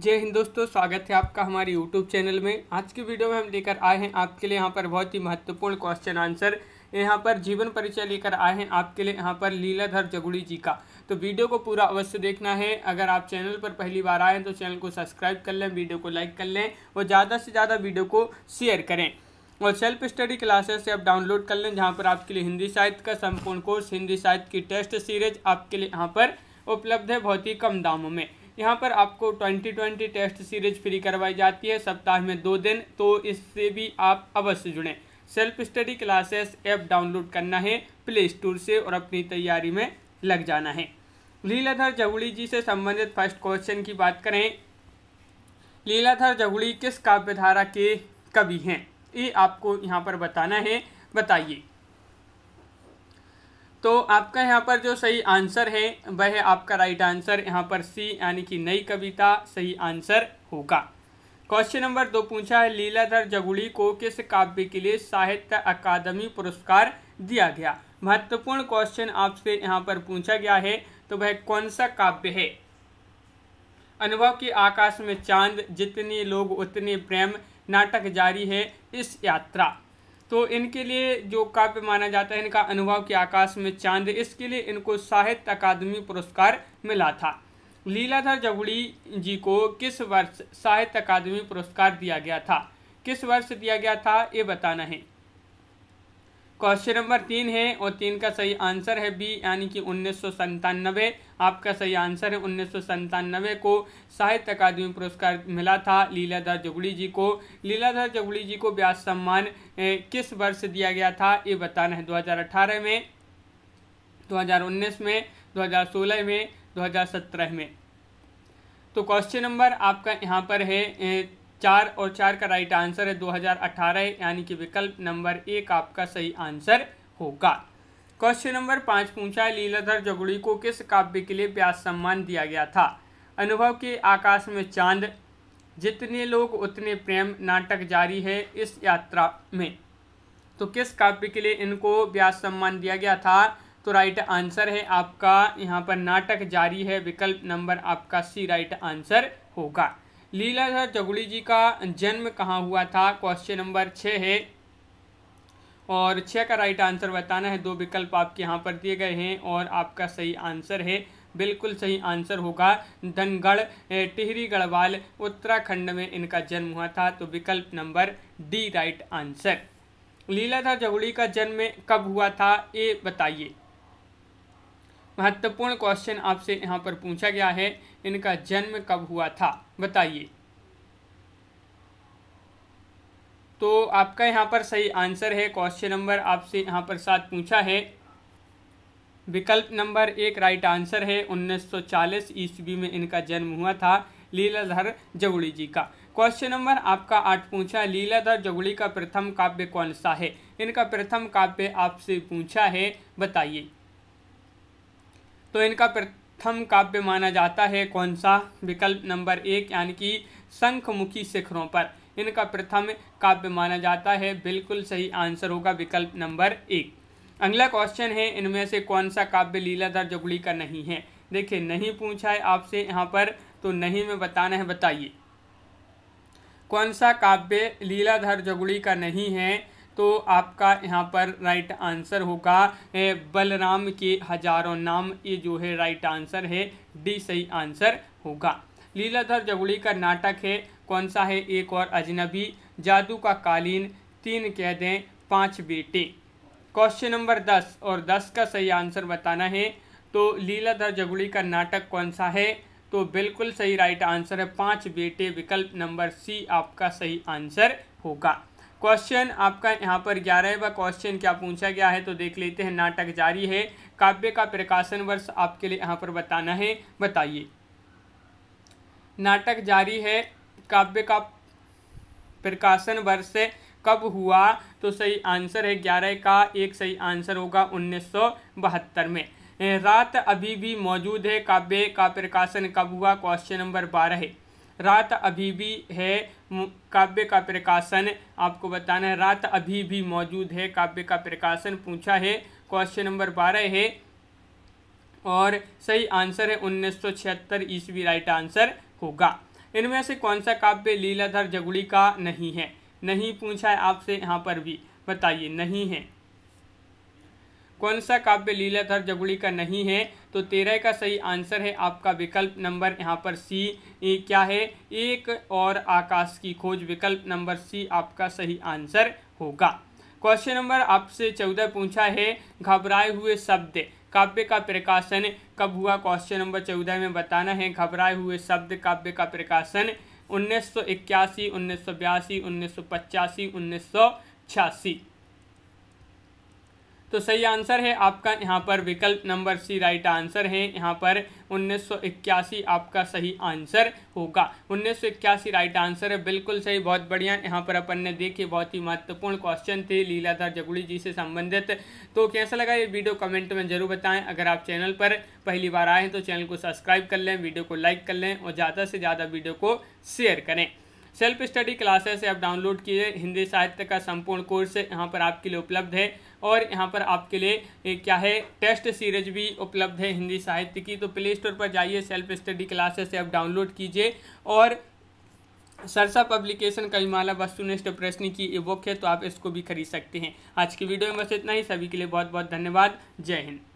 जय हिंद दोस्तों स्वागत है आपका हमारे YouTube चैनल में आज की वीडियो में हम लेकर आए हैं आपके लिए यहाँ पर बहुत ही महत्वपूर्ण क्वेश्चन आंसर यहाँ पर जीवन परिचय लेकर आए हैं आपके लिए यहाँ पर लीलाधर जगुड़ी जी का तो वीडियो को पूरा अवश्य देखना है अगर आप चैनल पर पहली बार आए हैं तो चैनल को सब्सक्राइब कर लें वीडियो को लाइक कर लें और ज़्यादा से ज़्यादा वीडियो को शेयर करें और सेल्फ स्टडी क्लासेस से आप डाउनलोड कर लें जहाँ पर आपके लिए हिंदी साहित्य का संपूर्ण कोर्स हिंदी साहित्य की टेस्ट सीरीज आपके लिए यहाँ पर उपलब्ध है बहुत ही कम दामों में यहाँ पर आपको twenty twenty test series free करवाई जाती है सप्ताह में दो दिन तो इससे भी आप अवश्य जुड़ें Self Study Classes app download करना है प्ले स्टोर से और अपनी तैयारी में लग जाना है लीलाधर जगुड़ी जी से संबंधित फर्स्ट क्वेश्चन की बात करें लीलाधर जगुड़ी किस काव्यधारा के कवि हैं ये आपको यहाँ पर बताना है बताइए तो आपका यहाँ पर जो सही आंसर है वह है आपका राइट आंसर यहाँ पर सी यानी कि नई कविता सही आंसर होगा क्वेश्चन नंबर दो पूछा है लीलाधर जगुड़ी को किस काव्य के लिए साहित्य अकादमी पुरस्कार दिया गया महत्वपूर्ण क्वेश्चन आपसे यहाँ पर पूछा गया है तो वह कौन सा काव्य है अनुभव के आकाश में चांद जितने लोग उतने प्रेम नाटक जारी है इस यात्रा तो इनके लिए जो काव्य माना जाता है इनका अनुभव के आकाश में चांद इसके लिए इनको साहित्य अकादमी पुरस्कार मिला था लीलाधर जवड़ी जी को किस वर्ष साहित्य अकादमी पुरस्कार दिया गया था किस वर्ष दिया गया था ये बताना है क्वेश्चन नंबर तीन है और तीन का सही आंसर है बी यानी कि उन्नीस आपका सही आंसर है उन्नीस को साहित्य अकादमी पुरस्कार मिला था लीलाधर जुगड़ी जी को लीलाधर जुगड़ी जी को ब्याज सम्मान किस वर्ष दिया गया था ये बताना है 2018 में 2019 में 2016 में 2017 में तो क्वेश्चन नंबर आपका यहाँ पर है चार और चार का राइट आंसर है 2018 यानी कि विकल्प नंबर एक आपका सही आंसर होगा क्वेश्चन नंबर पाँच पूछा है लीलाधर जगड़ी को किस काव्य के लिए प्यास सम्मान दिया गया था अनुभव के आकाश में चांद जितने लोग उतने प्रेम नाटक जारी है इस यात्रा में तो किस काव्य के लिए इनको व्यास सम्मान दिया गया था तो राइट आंसर है आपका यहाँ पर नाटक जारी है विकल्प नंबर आपका सी राइट आंसर होगा लीलाधर जगुड़ी जी का जन्म कहाँ हुआ था क्वेश्चन नंबर छः है और छः का राइट आंसर बताना है दो विकल्प आपके यहाँ पर दिए गए हैं और आपका सही आंसर है बिल्कुल सही आंसर होगा धनगढ़ टिहरी गढ़वाल उत्तराखंड में इनका जन्म हुआ था तो विकल्प नंबर D right answer Leeladhar Jagudi का जन्म कब हुआ था ये बताइए महत्वपूर्ण क्वेश्चन आपसे यहाँ पर पूछा गया है इनका जन्म कब हुआ था बताइए तो आपका यहाँ पर सही आंसर है क्वेश्चन नंबर आपसे यहाँ पर साथ पूछा है विकल्प नंबर एक राइट आंसर है 1940 सौ ईस्वी में इनका जन्म हुआ था लीलाधर जगुड़ी जी का क्वेश्चन नंबर आपका आठ पूछा लीलाधर जगुड़ी का प्रथम काव्य कौन सा है इनका प्रथम काव्य आपसे पूछा है बताइए तो इनका प्रथम काव्य माना जाता है कौन सा विकल्प नंबर एक यानी कि शंखमुखी शिखरों पर इनका प्रथम काव्य माना जाता है बिल्कुल सही आंसर होगा विकल्प नंबर एक अगला क्वेश्चन है इनमें से कौन सा काव्य लीलाधर जोगड़ी का नहीं है देखिए नहीं पूछा है आपसे यहाँ पर तो नहीं में बताना है बताइए कौन सा काव्य लीलाधर जोगड़ी का नहीं है तो आपका यहाँ पर राइट आंसर होगा बलराम के हजारों नाम ये जो है राइट आंसर है डी सही आंसर होगा लीलाधर जगुड़ी का नाटक है कौन सा है एक और अजनबी जादू का कालीन तीन कह दें पाँच बेटे क्वेश्चन नंबर दस और दस का सही आंसर बताना है तो लीलाधर जगुड़ी का नाटक कौन सा है तो बिल्कुल सही राइट आंसर है पाँच बेटे विकल्प नंबर सी आपका सही आंसर होगा क्वेश्चन आपका यहाँ पर ग्यारहवा क्वेश्चन क्या पूछा गया है तो देख लेते हैं नाटक जारी है काव्य का प्रकाशन वर्ष आपके लिए यहाँ पर बताना है बताइए नाटक जारी है काव्य का प्रकाशन वर्ष कब हुआ तो सही आंसर है ग्यारह का एक सही आंसर होगा उन्नीस में रात अभी भी मौजूद है काव्य का प्रकाशन कब हुआ क्वेश्चन नंबर बारह रात अभी भी है काव्य का प्रकाशन आपको बताना है रात अभी भी मौजूद है काव्य का प्रकाशन पूछा है क्वेश्चन नंबर बारह है और सही आंसर है उन्नीस सौ छिहत्तर ईस्वी राइट आंसर होगा इनमें से कौन सा काव्य लीलाधर जगुड़ी का नहीं है नहीं पूछा है आपसे यहाँ पर भी बताइए नहीं है कौन सा काव्य लीलाधर जगुड़ी का नहीं है तो तेरह का सही आंसर है आपका विकल्प नंबर यहाँ पर सी क्या है एक और आकाश की खोज विकल्प नंबर सी आपका सही आंसर होगा क्वेश्चन नंबर आपसे चौदह पूछा है घबराए हुए शब्द काव्य का प्रकाशन कब हुआ क्वेश्चन नंबर चौदह में बताना है घबराए हुए शब्द काव्य का प्रकाशन उन्नीस सौ इक्यासी उन्नीस सौ बयासी उन्नीस सौ पचासी उन्नीस सौ छियासी तो सही आंसर है आपका यहाँ पर विकल्प नंबर सी राइट आंसर है यहाँ पर 1981 आपका सही आंसर होगा 1981 राइट आंसर है बिल्कुल सही बहुत बढ़िया यहाँ पर अपन ने देखे बहुत ही महत्वपूर्ण क्वेश्चन थे लीलाधर जगुड़ी जी से संबंधित तो कैसा लगा ये वीडियो कमेंट में जरूर बताएं अगर आप चैनल पर पहली बार आए हैं तो चैनल को सब्सक्राइब कर लें वीडियो को लाइक कर लें और ज़्यादा से ज़्यादा वीडियो को शेयर करें सेल्फ स्टडी क्लासेस आप डाउनलोड किए हिंदी साहित्य का संपूर्ण कोर्स यहाँ पर आपके लिए उपलब्ध है और यहाँ पर आपके लिए क्या है टेस्ट सीरीज भी उपलब्ध है हिंदी साहित्य की तो प्ले स्टोर पर जाइए सेल्फ स्टडी क्लासेस आप डाउनलोड कीजिए और सरसा पब्लिकेशन का हिमालय वस्तुनिष्ठ प्रश्न की ई बुक है तो आप इसको भी खरीद सकते हैं आज की वीडियो में बस इतना ही सभी के लिए बहुत बहुत धन्यवाद जय हिंद